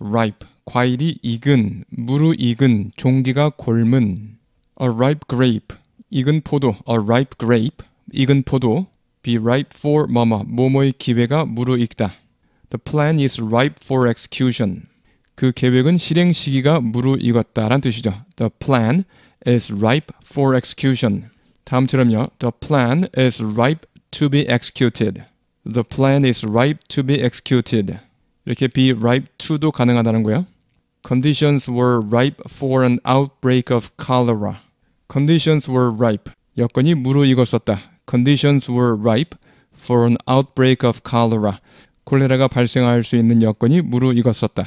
ripe 과일이 익은 무르익은 종기가 곪은 a ripe grape 익은 포도 a ripe grape 익은 포도 be ripe for 뭐뭐 뭐뭐의 기회가 무르익다 the plan is ripe for execution 그 계획은 실행 시기가 무르익었다란 뜻이죠 the plan is ripe for execution 다음처럼요 the plan is ripe to be executed the plan is ripe to be executed 이렇게 be ripe to도 가능하다는 거예요. Conditions were ripe for an outbreak of cholera. Conditions were ripe. 여건이 무르익었었다. Conditions were ripe for an outbreak of cholera. 콜레라가 발생할 수 있는 여건이 무르익었었다.